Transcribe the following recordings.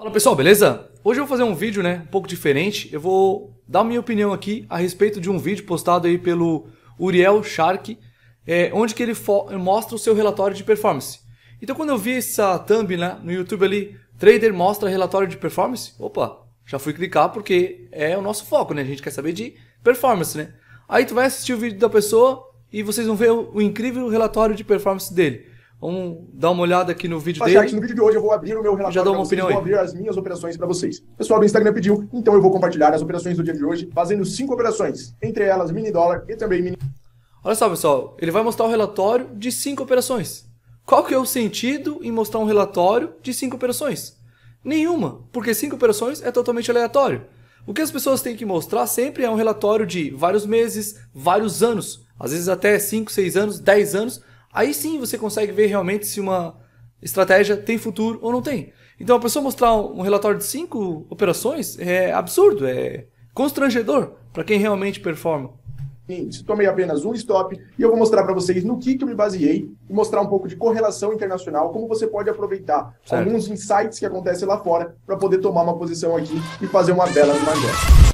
Fala pessoal, beleza? Hoje eu vou fazer um vídeo né, um pouco diferente. Eu vou dar minha opinião aqui a respeito de um vídeo postado aí pelo Uriel Shark, é, onde que ele mostra o seu relatório de performance. Então quando eu vi essa thumb né, no YouTube ali, Trader mostra relatório de performance, opa, já fui clicar porque é o nosso foco, né? A gente quer saber de performance, né? Aí tu vai assistir o vídeo da pessoa e vocês vão ver o, o incrível relatório de performance dele. Vamos dar uma olhada aqui no vídeo Mas, dele. no vídeo de hoje eu vou abrir o meu relatório. Já dou uma vocês, vou abrir as minhas operações para vocês. pessoal o Instagram pediu, então eu vou compartilhar as operações do dia de hoje, fazendo cinco operações, entre elas mini dólar e também mini. Olha só, pessoal, ele vai mostrar o relatório de cinco operações. Qual que é o sentido em mostrar um relatório de cinco operações? Nenhuma, porque cinco operações é totalmente aleatório. O que as pessoas têm que mostrar sempre é um relatório de vários meses, vários anos, às vezes até 5, 6 anos, 10 anos, Aí sim você consegue ver realmente se uma estratégia tem futuro ou não tem. Então a pessoa mostrar um relatório de cinco operações é absurdo, é constrangedor para quem realmente performa. Se Tomei apenas um stop e eu vou mostrar para vocês no que, que eu me baseei e mostrar um pouco de correlação internacional, como você pode aproveitar certo. alguns insights que acontecem lá fora para poder tomar uma posição aqui e fazer uma bela manobra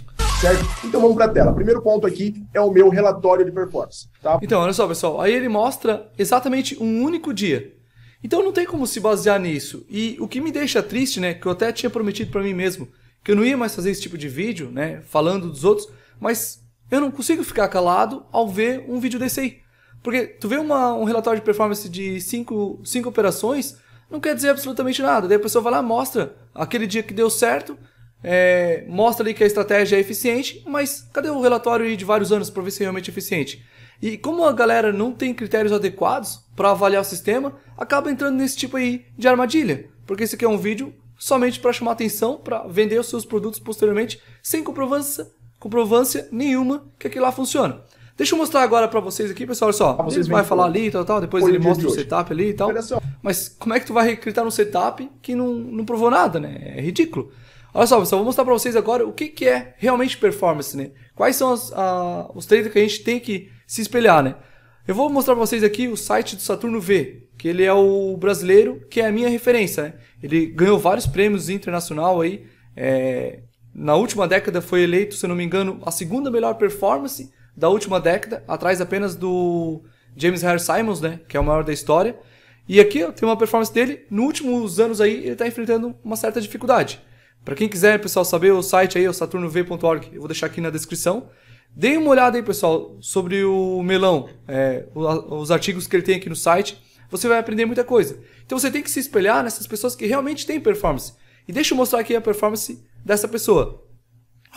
certo? Então vamos para a tela. Primeiro ponto aqui é o meu relatório de performance, tá? Então, olha só, pessoal, aí ele mostra exatamente um único dia. Então não tem como se basear nisso. E o que me deixa triste, né, que eu até tinha prometido para mim mesmo que eu não ia mais fazer esse tipo de vídeo, né, falando dos outros, mas eu não consigo ficar calado ao ver um vídeo desse aí. Porque tu vê uma, um relatório de performance de 5 operações, não quer dizer absolutamente nada. Daí a pessoa vai lá, mostra aquele dia que deu certo, é, mostra ali que a estratégia é eficiente, mas cadê o relatório de vários anos para ver se é realmente eficiente? E como a galera não tem critérios adequados para avaliar o sistema, acaba entrando nesse tipo aí de armadilha. Porque esse aqui é um vídeo somente para chamar atenção, para vender os seus produtos posteriormente, sem comprovância, comprovância nenhuma que aquilo lá funciona. Deixa eu mostrar agora para vocês aqui, pessoal, olha só. Ah, ele vai falar ali e tal, tal, depois ele mostra o setup ali e tal. Mas como é que tu vai recrutar um setup que não, não provou nada, né? É ridículo. Olha só, pessoal, vou mostrar para vocês agora o que, que é realmente performance, né? Quais são as, a, os traders que a gente tem que se espelhar, né? Eu vou mostrar para vocês aqui o site do Saturno V, que ele é o brasileiro, que é a minha referência, né? Ele ganhou vários prêmios internacional aí, é... na última década foi eleito, se eu não me engano, a segunda melhor performance da última década, atrás apenas do James Harris Simons, né? Que é o maior da história. E aqui ó, tem uma performance dele, nos últimos anos aí ele está enfrentando uma certa dificuldade. Para quem quiser, pessoal, saber o site aí o saturnov.org. Eu vou deixar aqui na descrição. Deem uma olhada aí, pessoal, sobre o melão, é, os artigos que ele tem aqui no site. Você vai aprender muita coisa. Então você tem que se espelhar nessas pessoas que realmente têm performance. E deixa eu mostrar aqui a performance dessa pessoa.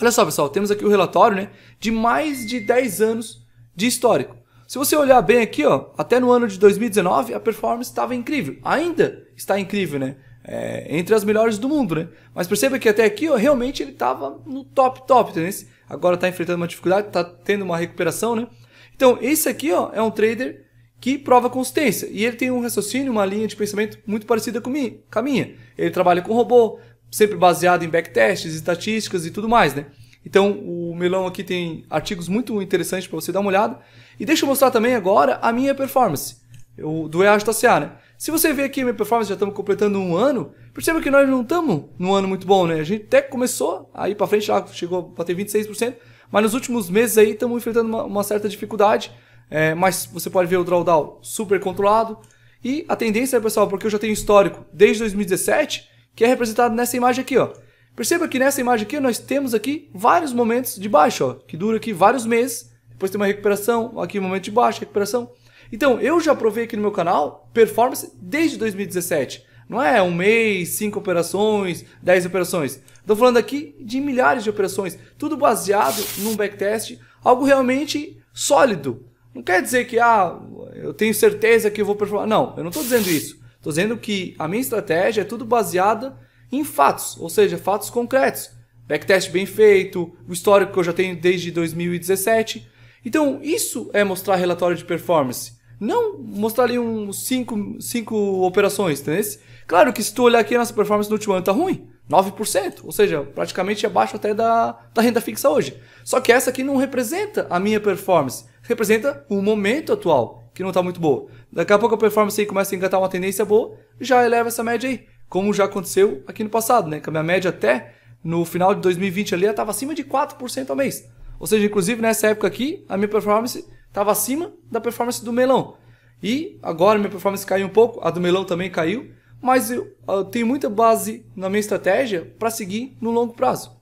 Olha só, pessoal, temos aqui o relatório né, de mais de 10 anos de histórico. Se você olhar bem aqui, ó, até no ano de 2019, a performance estava incrível. Ainda está incrível, né? é, entre as melhores do mundo, né? Mas perceba que até aqui ó, realmente ele estava no top top, entendeu? Agora está enfrentando uma dificuldade, está tendo uma recuperação, né? Então esse aqui ó, é um trader que prova consistência e ele tem um raciocínio, uma linha de pensamento muito parecida com, com a minha. Ele trabalha com robô, sempre baseado em backtests, estatísticas e tudo mais, né? Então o Melão aqui tem artigos muito interessantes para você dar uma olhada. E deixa eu mostrar também agora a minha performance o, do EAJ da CA, né? Se você vê aqui minha performance, já estamos completando um ano, perceba que nós não estamos num ano muito bom, né? A gente até começou, aí para frente lá chegou a ter 26%, mas nos últimos meses aí estamos enfrentando uma, uma, certa dificuldade, é, mas você pode ver o drawdown super controlado, e a tendência, pessoal, porque eu já tenho histórico desde 2017, que é representado nessa imagem aqui, ó. Perceba que nessa imagem aqui nós temos aqui vários momentos de baixo, ó, que dura aqui vários meses, depois tem uma recuperação, aqui um momento de baixo, recuperação. Então, eu já provei aqui no meu canal performance desde 2017. Não é um mês, cinco operações, dez operações. Estou falando aqui de milhares de operações, tudo baseado num backtest, algo realmente sólido. Não quer dizer que ah, eu tenho certeza que eu vou performar. Não, eu não estou dizendo isso. Estou dizendo que a minha estratégia é tudo baseada em fatos, ou seja, fatos concretos. Backtest bem feito, o histórico que eu já tenho desde 2017. Então, isso é mostrar relatório de performance. Não mostrar ali uns 5 operações, entendeu? Claro que se tu olhar aqui a nossa performance no último ano tá ruim. 9%, ou seja, praticamente abaixo até da, da renda fixa hoje. Só que essa aqui não representa a minha performance, representa o momento atual, que não está muito boa. Daqui a pouco a performance aí começa a engatar uma tendência boa, já eleva essa média aí, como já aconteceu aqui no passado, né? Que a minha média até no final de 2020 ali estava acima de 4% ao mês. Ou seja, inclusive nessa época aqui, a minha performance estava acima da performance do melão. E agora minha performance caiu um pouco, a do melão também caiu, mas eu, eu tenho muita base na minha estratégia para seguir no longo prazo.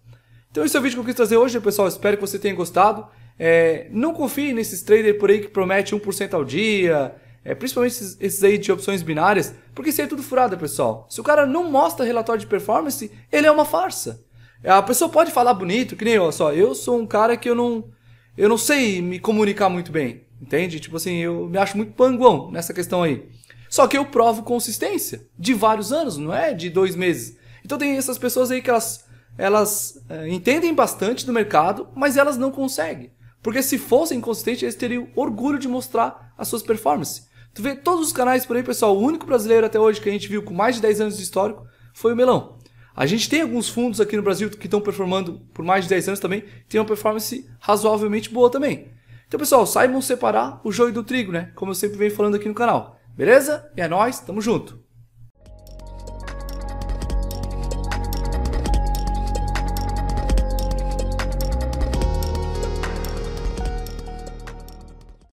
Então esse é o vídeo que eu quis trazer hoje, pessoal. Espero que você tenha gostado. É, não confie nesses traders por aí que promete 1% ao dia, é, principalmente esses, esses, aí de opções binárias, porque isso aí é tudo furada, pessoal. Se o cara não mostra relatório de performance, ele é uma farsa. A pessoa pode falar bonito, que nem eu, só, eu sou um cara que eu não eu não sei me comunicar muito bem, entende? Tipo assim, eu me acho muito panguão nessa questão aí. Só que eu provo consistência de vários anos, não é de dois meses. Então tem essas pessoas aí que elas, elas é, entendem bastante do mercado, mas elas não conseguem. Porque se fossem consistentes, eles teriam orgulho de mostrar as suas performances. Tu vê todos os canais por aí, pessoal, o único brasileiro até hoje que a gente viu com mais de 10 anos de histórico foi o Melão. A gente tem alguns fundos aqui no Brasil que estão performando por mais de 10 anos também, tem uma performance razoavelmente boa também. Então, pessoal, saibam separar o joio do trigo, né? Como eu sempre venho falando aqui no canal. Beleza? E é nóis, tamo junto!